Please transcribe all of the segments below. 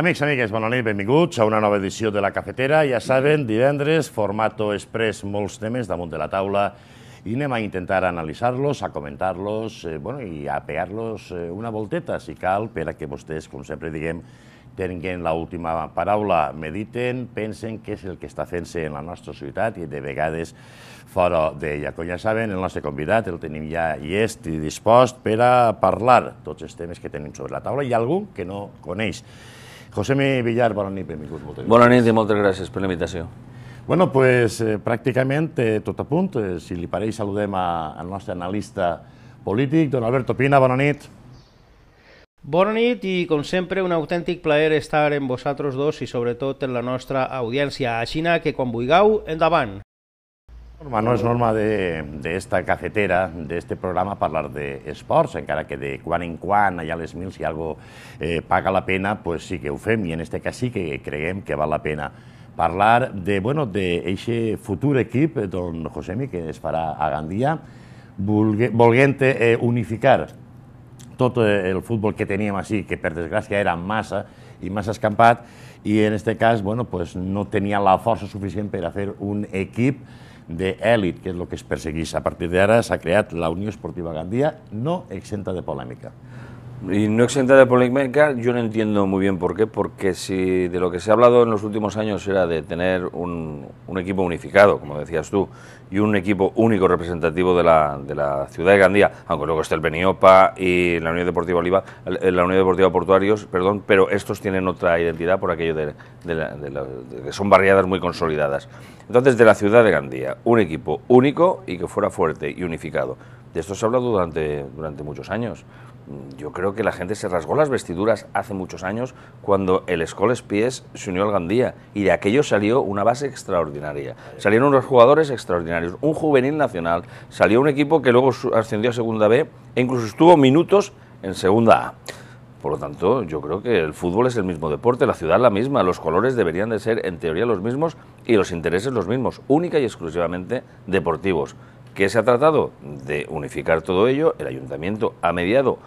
Amics, amigues, bona nit, benvinguts a una nova edició de La Cafetera. Ja saben, divendres, formato express, molts temes damunt de la taula i anem a intentar analitzar-los, a comentar-los eh, bueno, i a pegar-los eh, una volteta, si cal, per a que vostès, com sempre diguem, tinguin l'última paraula, mediten, pensen què és el que està fent-se en la nostra ciutat i de vegades fora d'ella. Com ja saben, el nostre convidat el tenim ja i és dispost per a parlar tots els temes que tenim sobre la taula i algun que no coneix. M. Villar, bona nit, benvingut. Moltes bona nit i moltes gràcies per l'invitació. Bueno, pues, eh, pràcticament eh, tot a punt. Eh, si li pareix, saludem al nostre analista polític, don Alberto Pina, bona nit. Bona nit i, com sempre, un autèntic plaer estar amb vosaltres dos i sobretot en la nostra audiència a Xina, que quan vulgueu, endavant. Norma, no és norma d'esta cafetera, d'este programa, parlar d'esports, encara que de quan en quan, allà a les mil, si algo eh, paga la pena, pues sí que ho fem, i en este cas sí que creguem que val la pena parlar de, bueno, d'eixe futur equip eh, d'on Josemi, que es farà a Gandia, volguent eh, unificar tot eh, el futbol que teníem així, que per desgràcia era massa i massa escampat, i en aquest cas bueno, pues, no tenia la força suficient per a fer un equip d'èlit, que és el que es persegueix. A partir d'ara s'ha creat la Unió Esportiva Gandia, no exenta de polèmica. Y no exenta de polémica, yo no entiendo muy bien por qué, porque si de lo que se ha hablado en los últimos años era de tener un, equipo unificado, como decías tú, y un equipo único representativo de la, de la ciudad de Gandía, aunque luego esté el Beniopa y la Unión Deportiva Oliva, la Unión Deportiva Portuarios, perdón, pero estos tienen otra identidad por aquello de, que son barriadas muy consolidadas. Entonces, de la ciudad de Gandía, un equipo único y que fuera fuerte y unificado. De esto se ha hablado durante, durante muchos años yo creo que la gente se rasgó las vestiduras hace muchos años cuando el Scholes Pies se unió al Gandía y de aquello salió una base extraordinaria. Salieron unos jugadores extraordinarios, un juvenil nacional, salió un equipo que luego ascendió a Segunda B e incluso estuvo minutos en Segunda A. Por lo tanto, yo creo que el fútbol es el mismo deporte, la ciudad la misma, los colores deberían de ser en teoría los mismos y los intereses los mismos, única y exclusivamente deportivos. ¿Qué se ha tratado? De unificar todo ello. El ayuntamiento ha mediado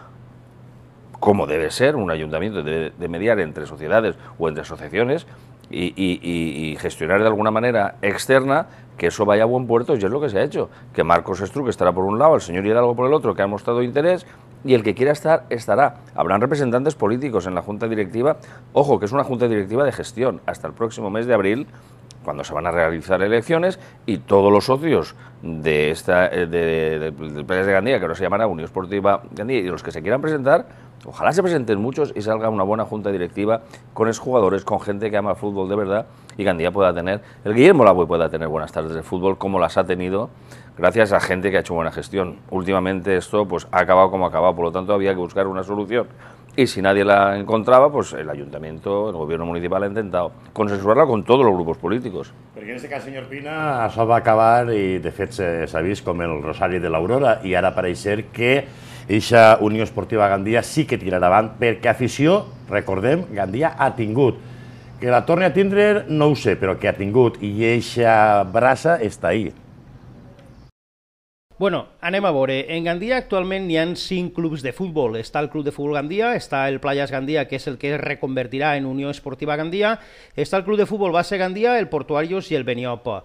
como debe ser, un ayuntamiento debe de mediar entre sociedades o entre asociaciones y, y, gestionar de alguna manera externa que eso vaya a buen puerto, y es lo que se ha hecho, que Marcos Estruque estará por un lado, el señor Hidalgo por el otro, que ha mostrado interés, y el que quiera estar, estará. Habrán representantes políticos en la Junta Directiva. Ojo, que es una Junta Directiva de gestión. Hasta el próximo mes de abril, cuando se van a realizar elecciones, y todos los socios de esta eh, de, de Gandía, que ahora se llamará Unión Esportiva Gandía, y los que se quieran presentar, ojalá se presenten muchos y salga una buena Junta Directiva con exjugadores, con gente que ama el fútbol de verdad, y Gandía pueda tener, el Guillermo Labue pueda tener buenas tardes de fútbol como las ha tenido gracias a gente que ha hecho buena gestión. Últimamente esto pues, ha acabado como ha acabado, por lo tanto había que buscar una solución. Y si nadie la encontraba, pues el ayuntamiento, el gobierno municipal ha intentado consensuarla con todos los grupos políticos. Pero en este caso, señor Pina, eso va a acabar, ...y de sabéis sabéis con el rosario de Aurora y ahora parece ser que ...esa unión Esportiva Gandía sí que van van porque afició, recordemos, Gandía a tingut. Que la torne a no use, pero que a tingut, y esa brasa está ahí. Bueno, anem a veure. En Gandia actualment n'hi han cinc clubs de futbol. Està el Club de Futbol Gandia, està el Playas Gandia, que és el que es reconvertirà en Unió Esportiva Gandia, està el Club de Futbol Base Gandia, el Portuarios i el Beniopa.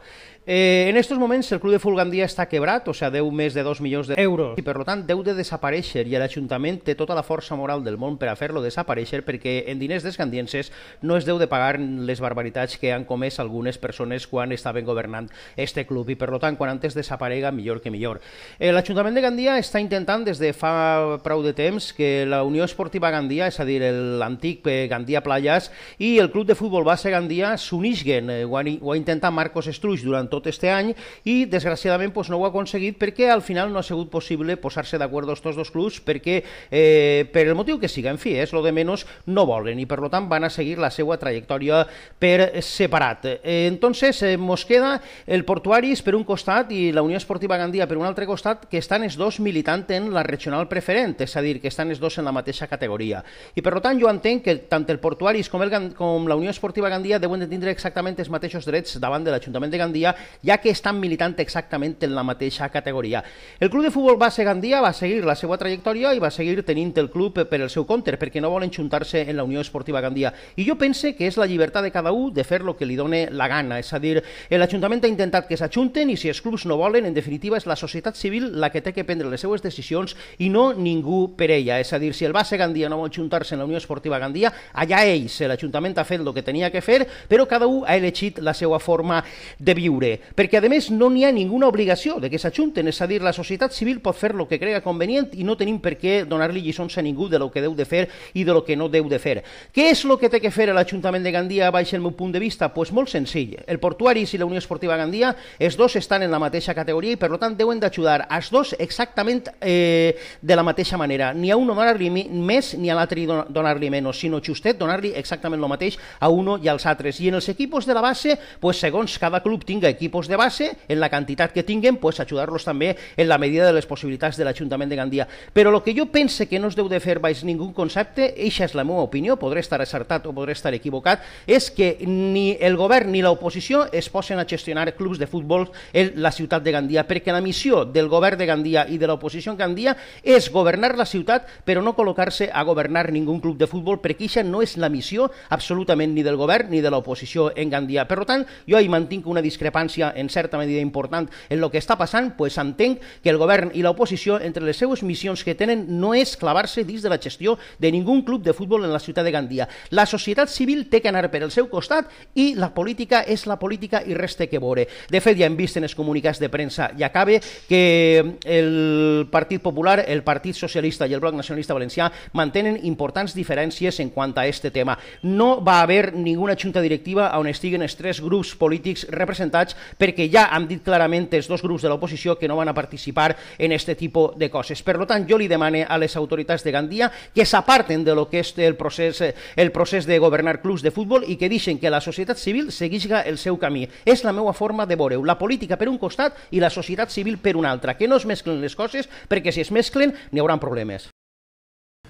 Eh, en estos moments el club de Fulgandia està quebrat, o sigui, sea, deu més de 2 milions d'euros, i per tant deu de desaparèixer, i l'Ajuntament té tota la força moral del món per a fer-lo desaparèixer, perquè en diners descandienses no es deu de pagar les barbaritats que han comès algunes persones quan estaven governant este club, i per tant, quan antes desaparega, millor que millor. Eh, L'Ajuntament de Gandia està intentant des de fa prou de temps que la Unió Esportiva Gandia, és a dir, l'antic eh, Gandia Playas, i el Club de Futbol Base Gandia s'unisguen, Eh, ho, ha, ho ha intentat Marcos Estruix durant tot tot este any i desgraciadament doncs, no ho ha aconseguit perquè al final no ha sigut possible posar-se d'acord tots dos clubs perquè eh, per el motiu que siga, en fi, és eh, lo de menys, no volen i per tant van a seguir la seva trajectòria per separat. Eh, entonces, eh, mos queda el Portuaris per un costat i la Unió Esportiva Gandia per un altre costat que estan els dos militant en la regional preferent, és a dir, que estan els dos en la mateixa categoria. I per tant jo entenc que tant el Portuaris com, el, com la Unió Esportiva Gandia deuen de tindre exactament els mateixos drets davant de l'Ajuntament de Gandia ja que estan militant exactament en la mateixa categoria. El club de futbol base Gandia va seguir la seva trajectòria i va seguir tenint el club per el seu compte, perquè no volen juntar-se en la Unió Esportiva Gandia. I jo pense que és la llibertat de cada un de fer el que li done la gana, és a dir, l'Ajuntament ha intentat que s'ajunten i si els clubs no volen, en definitiva és la societat civil la que té que prendre les seues decisions i no ningú per ella. És a dir, si el base Gandia no vol juntar-se en la Unió Esportiva Gandia, allà ells, l'Ajuntament ha fet el que tenia que fer, però cada un ha elegit la seva forma de viure poder, perquè a més no n'hi ha ninguna obligació de que s'ajunten, és a dir, la societat civil pot fer el que crega convenient i no tenim per què donar-li lliçons a ningú de lo que deu de fer i de lo que no deu de fer. Què és el que té que fer l'Ajuntament de Gandia baix el meu punt de vista? Pues molt senzill. El Portuari i la Unió Esportiva Gandia, els dos estan en la mateixa categoria i per tant deuen d'ajudar els dos exactament eh, de la mateixa manera. Ni a un donar-li més ni a l'altre donar-li menys, sinó justet donar-li exactament el mateix a uno i als altres. I en els equipos de la base, pues, segons cada club tinga equipos de base, en la cantidad que tinguen, pues ayudarlos también en la medida de las posibilidades del Ayuntamiento de Gandia. Pero lo que yo pense que no os debo de fer vais ningún concepto, eixa és la meva opinió, podré estar acertat o podré estar equivocat, és que ni el govern ni la oposición es posen a gestionar clubs de futbol en la ciutat de Gandia, perquè la missió del govern de Gandia i de la oposición de Gandia és governar la ciutat, però no col·locar-se a governar ningún club de futbol, porque esa no és la missió absolutament ni del govern ni de la oposición en Gandia. Per tant, jo hi mantinc una discrepància importància en certa medida important en el que està passant, pues entenc que el govern i l'oposició entre les seues missions que tenen no és clavar-se dins de la gestió de ningú club de futbol en la ciutat de Gandia. La societat civil té que anar per el seu costat i la política és la política i té que veure. De fet, ja hem vist en els comunicats de premsa, i acabe, que eh, el Partit Popular, el Partit Socialista i el Bloc Nacionalista Valencià mantenen importants diferències en quant a aquest tema. No va haver ninguna junta directiva on estiguen els tres grups polítics representats perquè ja han dit clarament els dos grups de l'oposició que no van a participar en aquest tipus de coses. Per tant, jo li demane a les autoritats de Gandia que s'aparten de lo que és el procés, eh, el procés de governar clubs de futbol i que deixen que la societat civil seguisca el seu camí. És la meva forma de veure la política per un costat i la societat civil per un altre, que no es mesclen les coses perquè si es mesclen n'hi hauran problemes.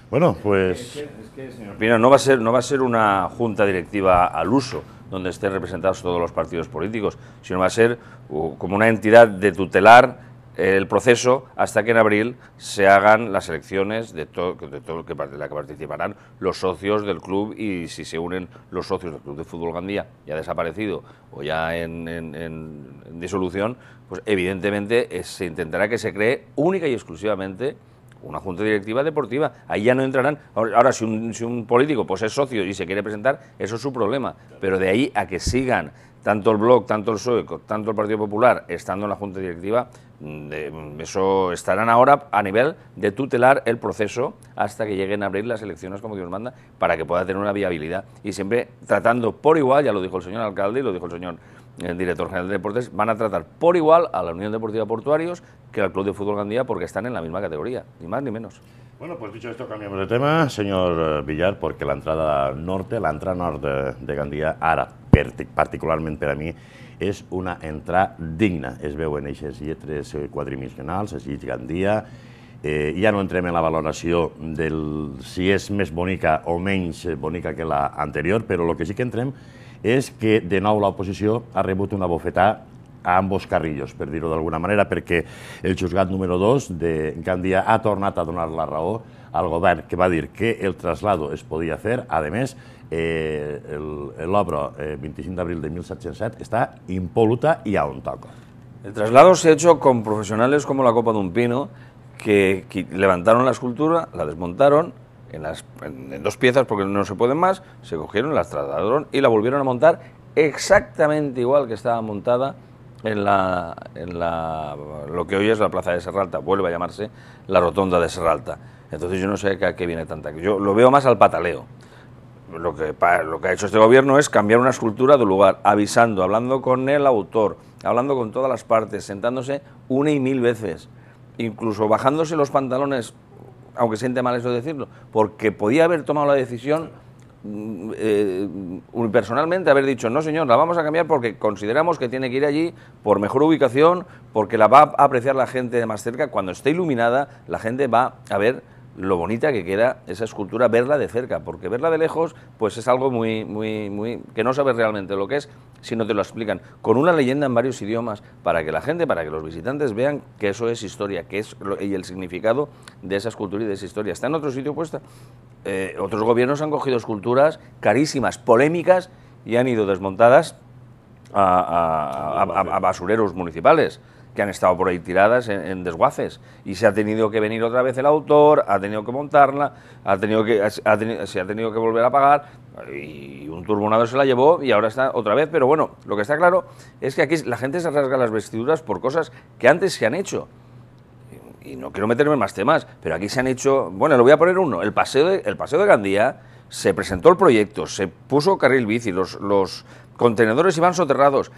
Bueno, pues... Es que, es que, señor Pina, no va a ser, no va a ser una junta directiva al uso. donde estén representados todos los partidos políticos, sino va a ser como una entidad de tutelar el proceso hasta que en abril se hagan las elecciones de, todo, de, todo que, la que participarán los socios del club y si se unen los socios del Club de Fútbol Gandía, ya desaparecido o ya en, en disolución, pues evidentemente eh, se intentará que se cree única y exclusivamente una junta directiva deportiva, ahí ya no entrarán. Ahora, si un, si un político pues, es socio y se quiere presentar, eso es su problema, pero de ahí a que sigan tanto el blog, tanto el PSOE, tanto el Partido Popular, estando en la Junta Directiva, mm, mm, eso estarán ahora a nivel de tutelar el proceso hasta que lleguen a abrir las elecciones como Dios manda, para que pueda tener una viabilidad. Y siempre tratando por igual, ya lo dijo el señor alcalde y lo dijo el señor el director general de deportes, van a tratar por igual a la Unión Deportiva Portuarios que al Club de Fútbol Gandía porque están en la misma categoría, ni más ni menos. Bueno, pues dicho esto, cambiamos de tema, señor eh, Villar, porque la entrada norte, la entrada norte de Gandía, ara, particularment per a mi, és una entrada digna. Es en aquestes lletres eh, quadrimissionals, es Gandia, eh, ja no entrem en la valoració del si és més bonica o menys bonica que la anterior, però el que sí que entrem és que de nou l'oposició ha rebut una bofetada a ambos carrillos, per dir-ho d'alguna manera, perquè el juzgat número 2 de Gandia ha tornat a donar la raó al govern, que va dir que el traslado es podia fer, a més, eh, l'obra eh, 25 d'abril de 1707 està impoluta i a on toca. El traslado se ha hecho con profesionales como la copa de un pino, que, que levantaron la escultura, la desmontaron, en, las, dos piezas porque no se pueden más, se cogieron, las trasladaron y la volvieron a montar exactamente igual que estaba montada en la, en la lo que hoy es la plaza de Serralta, vuelve a llamarse la rotonda de Serralta. Entonces yo no sé a qué viene tanta. Yo lo veo más al pataleo. Lo que, lo que ha hecho este gobierno es cambiar una escultura de lugar, avisando, hablando con el autor, hablando con todas las partes, sentándose una y mil veces, incluso bajándose los pantalones aunque siente mal eso decirlo, porque podía haber tomado la decisión mm, eh, personalmente haber dicho, no señor, la vamos a cambiar porque consideramos que tiene que ir allí por mejor ubicación, porque la va a apreciar la gente de más cerca, cuando esté iluminada, la gente va a ver lo bonita que queda esa escultura, verla de cerca, porque verla de lejos, pues es algo muy, muy, muy, que no sabes realmente lo que es, si no te lo explican, con una leyenda en varios idiomas, para que la gente, para que los visitantes vean que eso es historia, que es y el significado de esa escultura y de esa historia. Está en otro sitio puesta. Eh, otros gobiernos han cogido esculturas carísimas, polémicas, y han ido desmontadas a basureros municipales que han estado por ahí tiradas en, desguaces y se ha tenido que venir otra vez el autor, ha tenido que montarla, ha tenido que, se ha tenido que volver a pagar y un turbonado se la llevó y ahora está otra vez, pero bueno, lo que está claro es que aquí la gente se rasga las vestiduras por cosas que antes se han hecho y no quiero meterme en más temas, pero aquí se han hecho, bueno, lo voy a poner uno, el paseo de, el paseo de Gandía, se presentó el proyecto, se puso carril bici, los, los contenedores iban soterrados,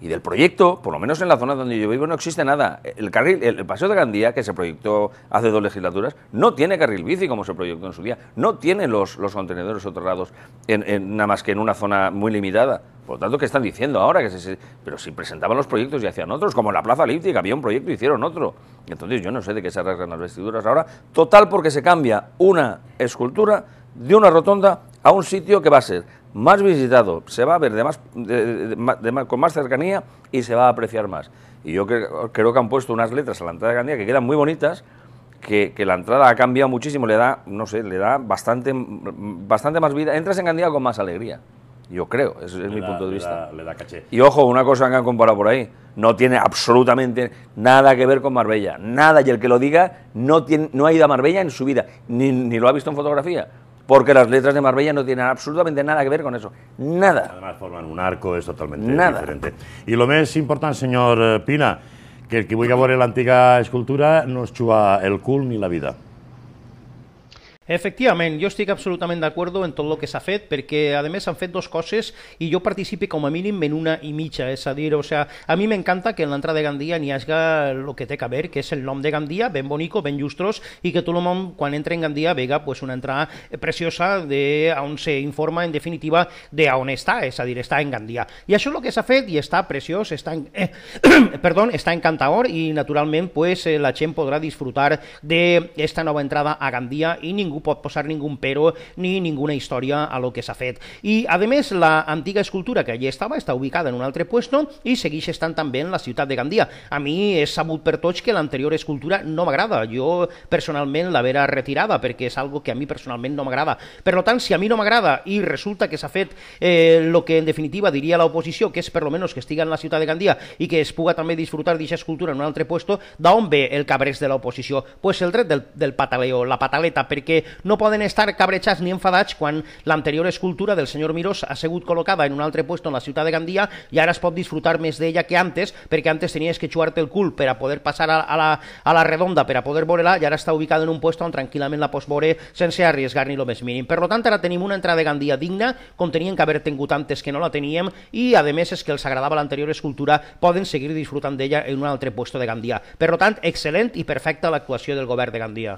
y del proyecto, por lo menos en la zona donde yo vivo, no existe nada. El carril, el, paseo de Gandía, que se proyectó hace dos legislaturas, no tiene carril bici como se proyectó en su día, no tiene los, los contenedores otorgados en, en, nada más que en una zona muy limitada. Por lo tanto, ¿qué están diciendo ahora? que se, Pero si presentaban los proyectos y hacían otros, como en la Plaza Líptica, había un proyecto y hicieron otro. Entonces yo no sé de qué se arreglan las vestiduras ahora. Total porque se cambia una escultura de una rotonda a un sitio que va a ser más visitado, se va a ver con más cercanía y se va a apreciar más. Y yo creo, que han puesto unas letras a la entrada de Gandía que quedan muy bonitas, que, la entrada ha cambiado muchísimo, le da, no sé, le da bastante, bastante más vida. Entras en Gandía con más alegría, yo creo, ese es mi punto de vista. le da caché. Y ojo, una cosa que han comparado por ahí, no tiene absolutamente nada que ver con Marbella, nada, y el que lo diga no, no ha ido a Marbella en su vida, ni lo ha visto en fotografía porque las letras de Marbella no tienen absolutamente nada que ver con eso. Nada. Además forman un arco, es totalmente diferente. Y lo más importante, señor eh, Pina, que el que ver la antigua escultura no es el cul ni la vida. Efectivament, jo estic absolutament d'acord en tot el que s'ha fet, perquè a més s'han fet dues coses i jo participi com a mínim en una i mitja, és a dir, o sea, a mi m'encanta que en l'entrada de Gandia n'hi hagi el que té que haver, que és el nom de Gandia, ben bonico, ben llustrós, i que tot el món quan entra en Gandia vega pues, una entrada preciosa de on se informa en definitiva de on està, és a dir, està en Gandia. I això és el que s'ha fet i està preciós, està en... eh, perdó, està encantador i naturalment pues, eh, la gent podrà disfrutar d'esta nova entrada a Gandia i ningú ningú pot posar ningú pero ni ninguna història a lo que s'ha fet. I, a més, la antiga escultura que allà estava està ubicada en un altre puesto i segueix estant també en la ciutat de Gandia. A mi és sabut per tots que l'anterior escultura no m'agrada. Jo, personalment, la vera retirada perquè és algo que a mi personalment no m'agrada. Per tant, si a mi no m'agrada i resulta que s'ha fet eh, lo que en definitiva diria l'oposició, que és per lo menos que estiga en la ciutat de Gandia i que es puga també disfrutar d'aquesta escultura en un altre puesto, d'on ve el cabrés de l'oposició? Pues el dret del, del pataleo, la pataleta, perquè no poden estar cabrejats ni enfadats quan l'anterior escultura del senyor Mirós ha sigut col·locada en un altre lloc en la ciutat de Gandia i ara es pot disfrutar més d'ella que antes, perquè antes tenies que xuar-te el cul per a poder passar a, a, la, a la redonda per a poder veure-la i ara està ubicada en un lloc on tranquil·lament la pots veure sense arriesgar ni el més mínim. Per tant, ara tenim una entrada de Gandia digna, com tenien que haver tingut antes que no la teníem, i a més és que els agradava l'anterior escultura, poden seguir disfrutant d'ella en un altre lloc de Gandia. Per tant, excel·lent i perfecta l'actuació del govern de Gandia.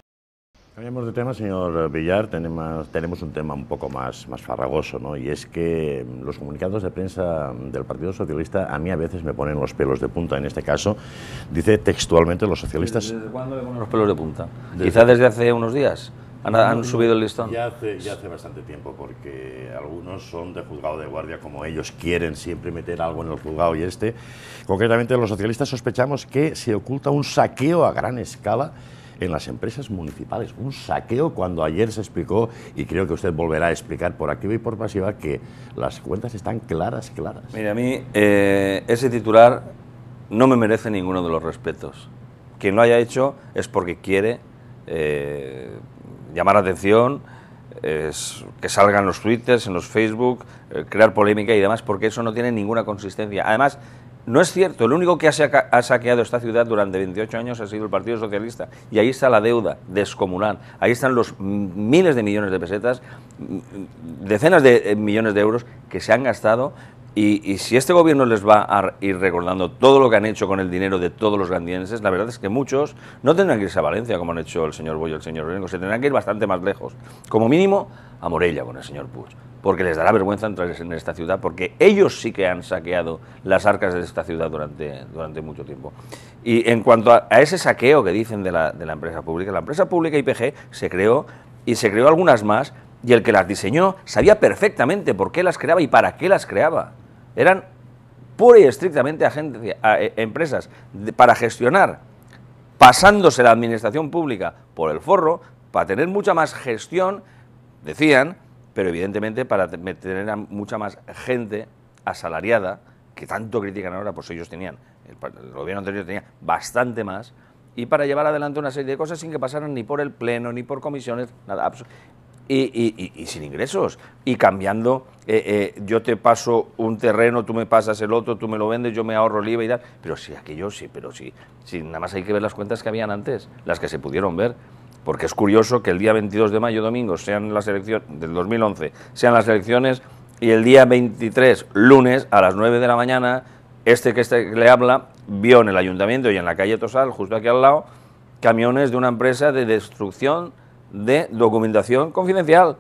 Cambiamos de tema, señor Villar. Tenemos, tenemos un tema un poco más, más farragoso, ¿no? Y es que mm, los comunicados de prensa del Partido Socialista a mí a veces me ponen los pelos de punta. En este caso, dice textualmente los socialistas. ¿Desde, cuándo le ponen los pelos de punta? Quizá desde hace unos días. ¿Han, subido el listón? Ya hace, ya hace bastante tiempo, porque algunos son de juzgado de guardia, como ellos quieren siempre meter algo en el juzgado y este. Concretamente, los socialistas sospechamos que se oculta un saqueo a gran escala en las empresas municipales. Un saqueo cuando ayer se explicó, y creo que usted volverá a explicar por activa y por pasiva, que las cuentas están claras, claras. Mire, a mí eh, ese titular no me merece ninguno de los respetos. Quien lo haya hecho es porque quiere eh, llamar atención, es que salgan los twitters, en los Facebook, eh, crear polémica y demás, porque eso no tiene ninguna consistencia. Además, no es cierto, el único que ha saqueado esta ciudad durante 28 años ha sido el Partido Socialista. Y ahí está la deuda descomunal, ahí están los miles de millones de pesetas, decenas de eh, millones de euros que se han gastado y, si este gobierno les va a ir recordando todo lo que han hecho con el dinero de todos los grandienses, la verdad es que muchos no tendrán que irse a Valencia, como han hecho el señor Boyo y el señor Renco, se tendrán que ir bastante más lejos, como mínimo a Morella con el señor Puig, porque les dará vergüenza entrar en esta ciudad, porque ellos sí que han saqueado las arcas de esta ciudad durante, durante mucho tiempo. Y en cuanto a, ese saqueo que dicen de la, de la empresa pública, la empresa pública IPG se creó y se creó algunas más y el que las diseñó sabía perfectamente por qué las creaba y para qué las creaba. Eran pura y estrictamente e, empresas para gestionar, pasándose la administración pública por el forro, para tener mucha más gestión, decían, pero evidentemente para tener mucha más gente asalariada, que tanto critican ahora, pues ellos tenían, el, el gobierno anterior tenía bastante más, y para llevar adelante una serie de cosas sin que pasaran ni por el Pleno, ni por comisiones, nada y, sin ingresos. Y cambiando, eh, eh, yo te paso un terreno, tú me pasas el otro, tú me lo vendes, yo me ahorro el IVA y tal. Pero sí, aquello sí, pero sí. sí. Nada más hay que ver las cuentas que habían antes, las que se pudieron ver. Porque es curioso que el día 22 de mayo, domingo, sean las elecciones, del 2011, sean las elecciones, y el día 23, lunes, a las 9 de la mañana, este que, este que le habla vio en el ayuntamiento y en la calle Tosal, justo aquí al lado, camiones de una empresa de destrucción de documentación confidencial.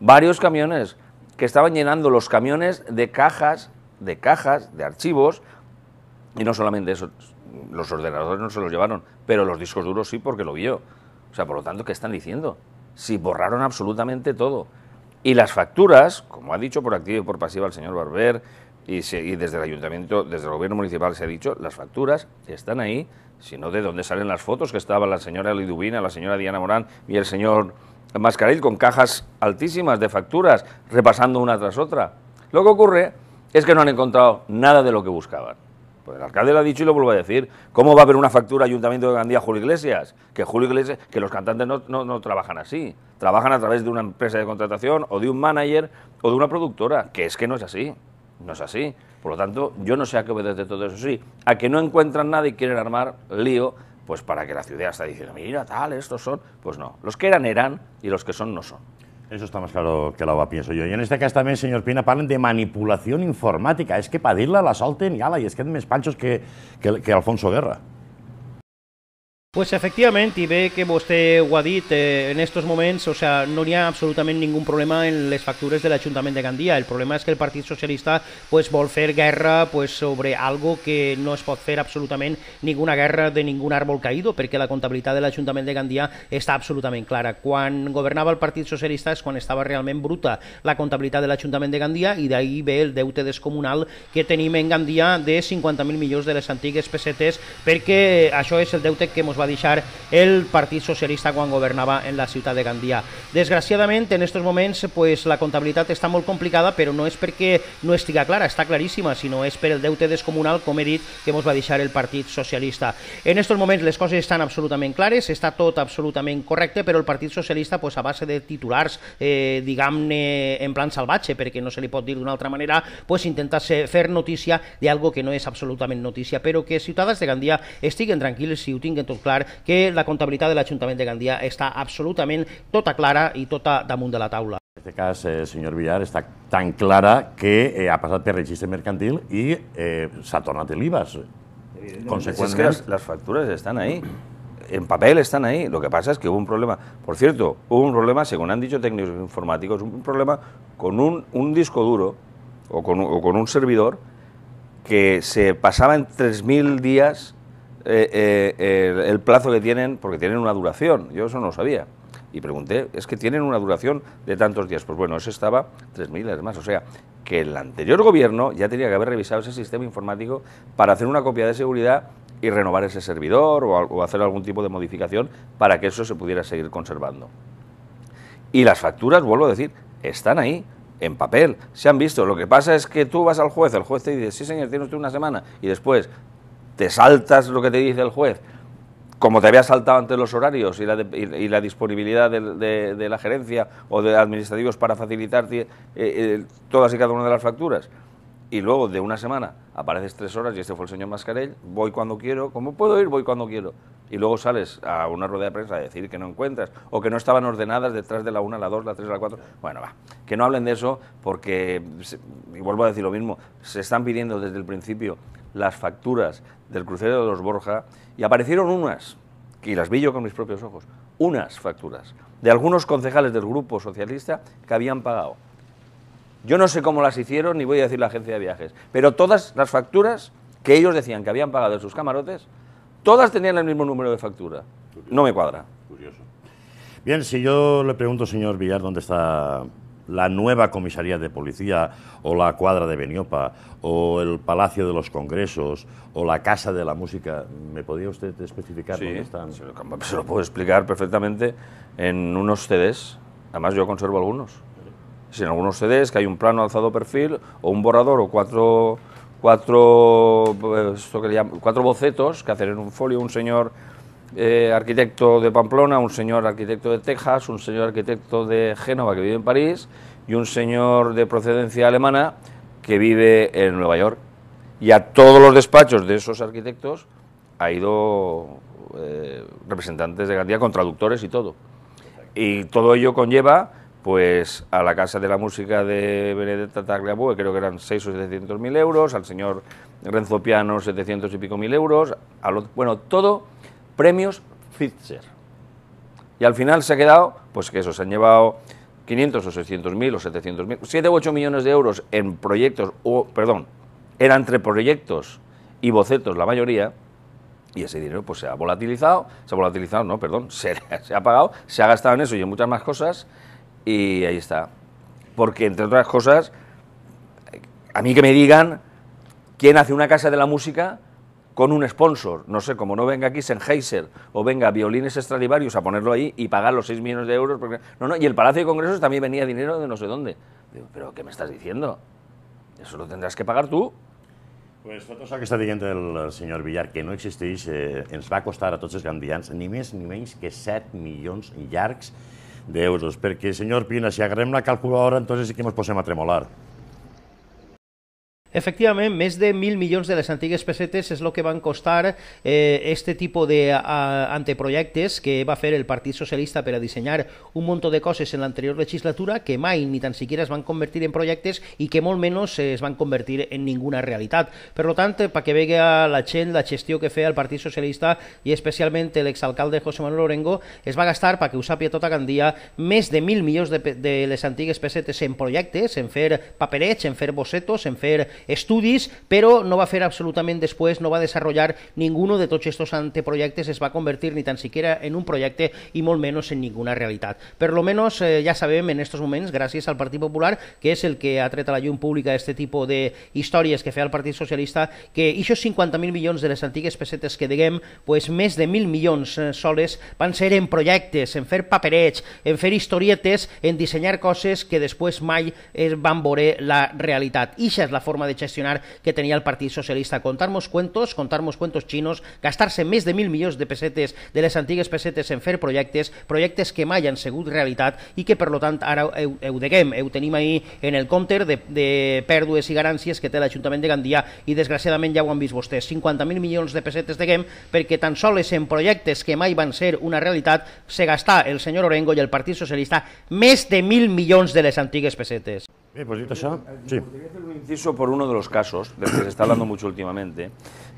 Varios camiones que estaban llenando los camiones de cajas, de cajas, de archivos, y no solamente eso, los ordenadores no se los llevaron, pero los discos duros sí porque lo vio. O sea, por lo tanto, ¿qué están diciendo? Si borraron absolutamente todo. Y las facturas, como ha dicho por activo y por pasiva el señor Barber, y, desde el ayuntamiento, desde el gobierno municipal se ha dicho, las facturas están ahí, sino de dónde salen las fotos que estaban la señora Liduvina, la señora Diana Morán y el señor Mascaril con cajas altísimas de facturas, repasando una tras otra. Lo que ocurre es que no han encontrado nada de lo que buscaban. Pues el alcalde lo ha dicho y lo vuelvo a decir. ¿Cómo va a haber una factura Ayuntamiento de Gandía Julio Iglesias? Que Julio Iglesias, que los cantantes no, no, trabajan así. Trabajan a través de una empresa de contratación o de un manager o de una productora, que es que no es así. No es así. Por lo tanto, yo no sé a qué obedece todo eso. Sí, a que no encuentran nada y quieren armar lío, pues para que la ciudad está diciendo, mira, tal, estos son. Pues no, los que eran eran y los que son no son. Eso está más claro que la va, pienso yo. Y en este caso también, señor Pina, hablan de manipulación informática. es que para la salten y ala, y es que más panchos que, que, que Alfonso Guerra. Pues efectivament, i bé que vostè ho ha dit, eh, en estos moments o sea, no hi ha absolutament ningú problema en les factures de l'Ajuntament de Gandia. El problema és que el Partit Socialista pues, vol fer guerra pues, sobre algo que no es pot fer absolutament ninguna guerra de ningú árbol caído, perquè la comptabilitat de l'Ajuntament de Gandia està absolutament clara. Quan governava el Partit Socialista és quan estava realment bruta la comptabilitat de l'Ajuntament de Gandia i d'ahí ve el deute descomunal que tenim en Gandia de 50.000 milions de les antigues pessetes, perquè això és el deute que ens va deixar el Partit Socialista quan governava en la ciutat de Gandia. Desgraciadament, en aquests moments pues, la comptabilitat està molt complicada, però no és perquè no estiga clara, està claríssima, sinó és per el deute descomunal, com he dit, que ens va deixar el Partit Socialista. En aquests moments les coses estan absolutament clares, està tot absolutament correcte, però el Partit Socialista, pues, a base de titulars, eh, diguem-ne, en plan salvatge, perquè no se li pot dir d'una altra manera, pues, intenta fer notícia d'algo que no és absolutament notícia, però que ciutadans de Gandia estiguen tranquils i ho tinguen tot clar que la contabilidad del Ayuntamiento de Gandía... ...está absolutamente toda clara ...y tota damunt de la taula. En este caso, eh, señor Villar, está tan clara que eh, ha pasado per registre mercantil ...y eh, s'ha tornat l'IVAS. las, facturas están ahí. En papel están ahí. Lo que pasa es que hubo un problema. Por cierto, hubo un problema, según han dicho técnicos informáticos, un problema con un, disco duro o con, o con, un servidor que se pasaba en 3.000 días eh, eh, el plazo que tienen, porque tienen una duración, yo eso no lo sabía. Y pregunté, es que tienen una duración de tantos días. Pues bueno, eso estaba 3.000 más O sea, que el anterior gobierno ya tenía que haber revisado ese sistema informático para hacer una copia de seguridad y renovar ese servidor o, o hacer algún tipo de modificación para que eso se pudiera seguir conservando. Y las facturas, vuelvo a decir, están ahí, en papel, se han visto. Lo que pasa es que tú vas al juez, el juez te dice, sí señor, tiene usted una semana, y después te saltas lo que te dice el juez, como te había saltado antes los horarios y la, disponibilidad de, la gerencia o de administrativos para facilitarte eh, eh, todas y cada una de las facturas, y luego de una semana apareces tres horas y este fue el señor Mascarell, voy cuando quiero, como puedo ir, voy cuando quiero. Y luego sales a una rueda de prensa a decir que no encuentras o que no estaban ordenadas detrás de la 1, la 2, la 3, la 4. Bueno, va, que no hablen de eso porque, y vuelvo a decir lo mismo, se están pidiendo desde el principio las facturas del crucero de los Borja y aparecieron unas, y las vi yo con mis propios ojos, unas facturas de algunos concejales del Grupo Socialista que habían pagado. Yo no sé cómo las hicieron, ni voy a decir la agencia de viajes, pero todas las facturas que ellos decían que habían pagado en sus camarotes, todas tenían el mismo número de factura. No me cuadra. Curioso. Bien, si yo le pregunto, señor Villar, dónde está la nueva comisaría de policía o la cuadra de Beniopa o el Palacio de los Congresos o la Casa de la Música. ¿Me podía usted especificar dónde están? Se lo, se lo, puedo explicar perfectamente en unos CDs. Además yo conservo algunos. si en algunos CDs que hay un plano alzado perfil o un borrador o cuatro, cuatro, eh, esto cuatro bocetos que hacen en un folio un señor eh, arquitecto de Pamplona, un señor arquitecto de Texas, un señor arquitecto de Génova que vive en París y un señor de procedencia alemana que vive en Nueva York. Y a todos los despachos de esos arquitectos ha ido eh, representantes de Gandía con traductores y todo. Y todo ello conlleva pues a la Casa de la Música de Benedetta Tagliabue, creo que eran seis o 700 mil euros, al señor Renzo Piano 700 y pico mil euros, a lo, bueno, todo premios Fitzer. Y al final se ha quedado, pues que eso, se han llevado 500 o 600 mil o 700 mil, 7 u 8 millones de euros en proyectos, o, perdón, era entre proyectos y bocetos la mayoría, y ese dinero pues se ha volatilizado, se ha volatilizado, no, perdón, se ha pagado, se ha gastado en eso y en muchas más cosas, y ahí está. Porque, entre otras cosas, a mí que me digan quién hace una casa de la música con un sponsor, no sé, como no venga aquí Sennheiser o venga Violines Stradivarius a ponerlo ahí y pagar los 6 millones de euros. Porque... No, no, y el Palacio de Congresos también venía dinero de no sé dónde. pero ¿qué me estás diciendo? Eso lo tendrás que pagar tú. Pues otra cosa que está diciendo el señor Villar, que no existís, eh, va va costar a todos los ni más ni menos que 7 yarks de euros. Porque, señor Pina, si agarrem la calculadora, entonces sí que nos posem a tremolar. Efectivament, més de 1.000 milions de les antigues pessetes és el que van costar eh, este tipus d'anteprojectes eh, que va fer el Partit Socialista per a dissenyar un munt de coses en l'anterior legislatura que mai ni tan siquiera es van convertir en projectes i que molt menys eh, es van convertir en ninguna realitat. Per tant, eh, perquè vegi la gent la gestió que feia el Partit Socialista i especialment l'exalcalde José Manuel Orengo es va gastar, perquè ho sàpia tota Gandia, més de 1.000 milions de, de les antigues pessetes en projectes, en fer paperets, en fer bossetos, en fer estudis, però no va fer absolutament després, no va desenvolupar ninguno de tots aquests anteprojectes, es va convertir ni tan siquiera en un projecte i molt menys en ninguna realitat. Per lo menos eh, ja sabem en aquests moments, gràcies al Partit Popular, que és el que ha tret a la llum pública aquest tipus de històries que feia el Partit Socialista, que aquests 50.000 milions de les antigues pessetes que diguem, pues, més de 1.000 milions eh, soles van ser en projectes, en fer paperets, en fer historietes, en dissenyar coses que després mai es eh, van veure la realitat. Ixa és la forma de gestionar que tenía el Partit Socialista. Contarmos cuentos, contarmos cuentos chinos, gastar-se més de mil milions de pessetes de les antigues pessetes en fer projectes, projectes que mai han segut realitat i que per lo tant ara eu, heu deguem, heu tenim ahí en el compter de, de pèrdues i garàncies que té l'Ajuntament de Gandia i desgraciadament ja ho han vist vostès, 50.000 milions de pessetes deguem perquè tan sols en projectes que mai van ser una realitat se gastà el senyor Orengo i el Partit Socialista més de 1.000 milions de les antigues pessetes. inciso por uno de los casos del que se está hablando mucho últimamente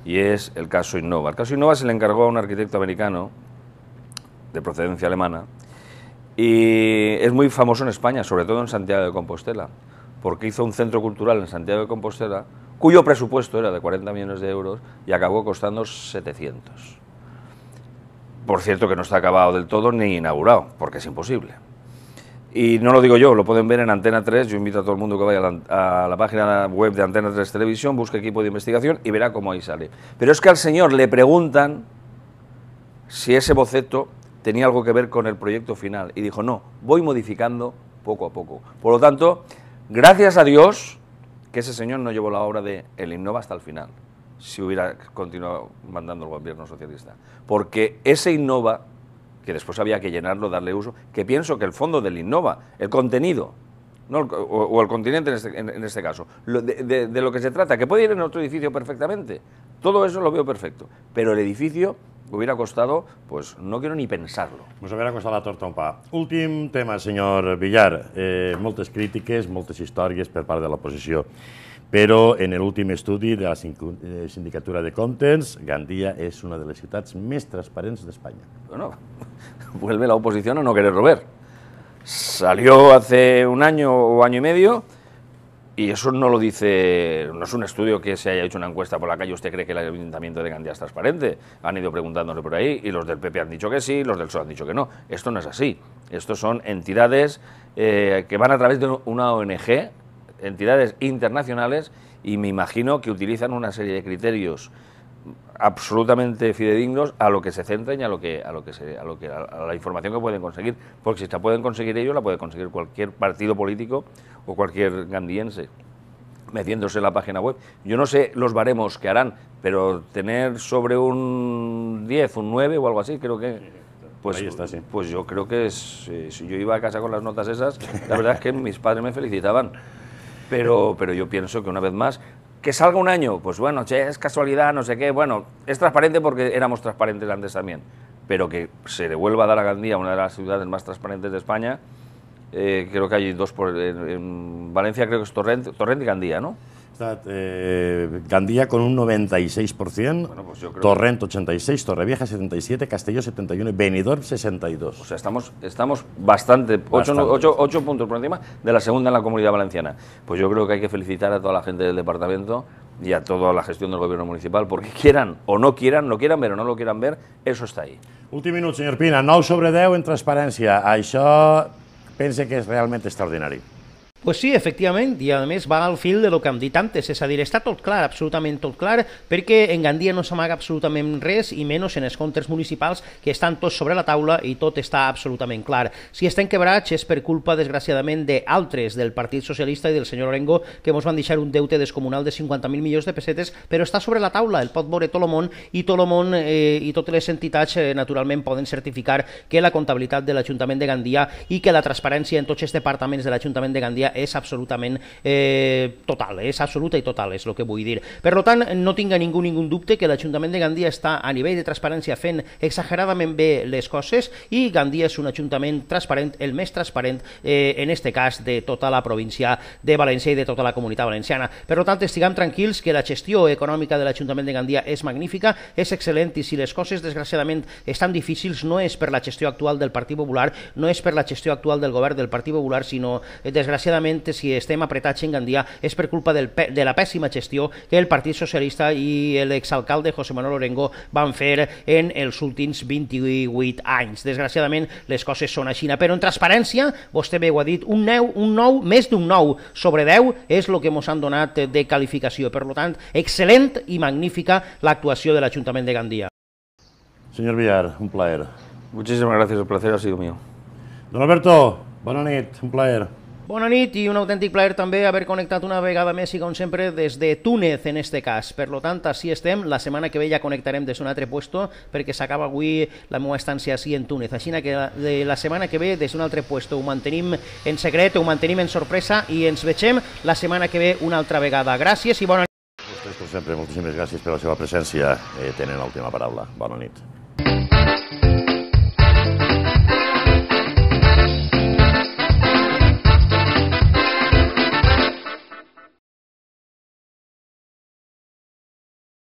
y es el caso Innova. El caso Innova se le encargó a un arquitecto americano de procedencia alemana y es muy famoso en España, sobre todo en Santiago de Compostela, porque hizo un centro cultural en Santiago de Compostela cuyo presupuesto era de 40 millones de euros y acabó costando 700. Por cierto que no está acabado del todo ni inaugurado, porque es imposible. Y no lo digo yo, lo pueden ver en Antena 3. Yo invito a todo el mundo que vaya a la, página web de Antena 3 Televisión, busque equipo de investigación y verá cómo ahí sale. Pero es que al señor le preguntan si ese boceto tenía algo que ver con el proyecto final. Y dijo, no, voy modificando poco a poco. Por lo tanto, gracias a Dios que ese señor no llevó la obra de El Innova hasta el final, si hubiera continuado mandando el gobierno socialista. Porque ese Innova que después había que llenarlo, darle uso, que pienso que el fondo del Innova, el contenido, o, el continente en este, este caso, de, lo que se trata, que puede ir en otro edificio perfectamente, todo eso lo veo perfecto, pero el edificio hubiera costado, pues no quiero ni pensarlo. Nos pues hubiera costado la torta un pa. último tema, señor Villar. Eh, muchas críticas, muchas historias por parte de de oposición pero en el último estudio de la eh, Sindicatura de Contents, Gandía es una de las ciudades más transparentes de España. Bueno, vuelve la oposición a no querer robar. Salió hace un año o año y medio y eso no lo dice, no es un estudio que se haya hecho una encuesta por la calle, usted cree que el ayuntamiento de Gandía es transparente, han ido preguntándole por ahí y los del PP han dicho que sí, los del PSOE han dicho que no. Esto no es así. Estos son entidades eh, que van a través de una ONG entidades internacionales y me imagino que utilizan una serie de criterios absolutamente fidedignos a lo que se centren y a lo que a lo que a lo que a la información que pueden conseguir porque si la pueden conseguir ellos la puede conseguir cualquier partido político o cualquier gandiense metiéndose en la página web. Yo no sé los baremos que harán, pero tener sobre un 10, un 9 o algo así, creo que... Pues, pues yo creo que es, eh, si yo iba a casa con las notas esas, la verdad es que mis padres me felicitaban pero, pero yo pienso que una vez más, que salga un año, pues bueno, che, es casualidad, no sé qué, bueno, es transparente porque éramos transparentes antes también, pero que se devuelva a dar a Gandía, una de las ciudades más transparentes de España, eh, creo que hay dos por, en, Valencia creo que es Torrente, Torrent y Gandía, ¿no? está eh, Gandía con un 96%, bueno, pues Torrent 86, Torrevieja 77, Castelló 71 y Benidorm 62. O sea, estamos, estamos bastante, 8, puntos por encima de la segunda en la Comunidad Valenciana. Pues yo creo que hay que felicitar a toda la gente del departamento y a toda la gestión del gobierno municipal, porque quieran o no quieran, lo quieran ver o no lo quieran ver, eso está ahí. Último minuto, señor Pina, 9 sobre 10 en transparencia. eso pense que es realmente extraordinario. Pues sí, efectivament, i a més va al fil de lo que hem dit antes, és a dir, està tot clar, absolutament tot clar, perquè en Gandia no s'amaga absolutament res, i menys en els comptes municipals, que estan tots sobre la taula i tot està absolutament clar. Si estem quebrats és per culpa, desgraciadament, d'altres, del Partit Socialista i del senyor Orengo, que ens van deixar un deute descomunal de 50.000 milions de pessetes, però està sobre la taula, el pot veure tot el món, i tot el món eh, i totes les entitats, eh, naturalment, poden certificar que la comptabilitat de l'Ajuntament de Gandia i que la transparència en tots els departaments de l'Ajuntament de Gandia és absolutament eh, total, eh, és absoluta i total, és el que vull dir. Per tant, no tinga ningú ningú dubte que l'Ajuntament de Gandia està a nivell de transparència fent exageradament bé les coses i Gandia és un ajuntament transparent, el més transparent eh, en este cas de tota la província de València i de tota la comunitat valenciana. Per tant, estiguem tranquils que la gestió econòmica de l'Ajuntament de Gandia és magnífica, és excel·lent i si les coses desgraciadament estan difícils no és per la gestió actual del Partit Popular, no és per la gestió actual del govern del Partit Popular, sinó eh, desgraciadament malauradament, si estem apretats en Gandia, és per culpa del, de la pèssima gestió que el Partit Socialista i l'exalcalde José Manuel Orengo van fer en els últims 28 anys. Desgraciadament, les coses són així. Però en transparència, vostè bé ho ha dit, un neu, un nou, més d'un nou sobre 10 és el que ens han donat de qualificació. Per tant, excel·lent i magnífica l'actuació de l'Ajuntament de Gandia. Senyor Villar, un plaer. Muchísimas gracias, el placer ha sido mío. Don Alberto, bona nit, un plaer. Bona nit i un autèntic plaer també haver connectat una vegada més i com sempre des de Túnez en este cas. Per lo tant, així estem, la setmana que ve ja connectarem des d'un altre puesto perquè s'acaba avui la meva estància així en Túnez. Així que de la setmana que ve des d'un altre puesto ho mantenim en secret, ho mantenim en sorpresa i ens vegem la setmana que ve una altra vegada. Gràcies i bona nit. Vostès, com sempre, moltíssimes gràcies per la seva presència. Eh, tenen l'última paraula. Bona nit.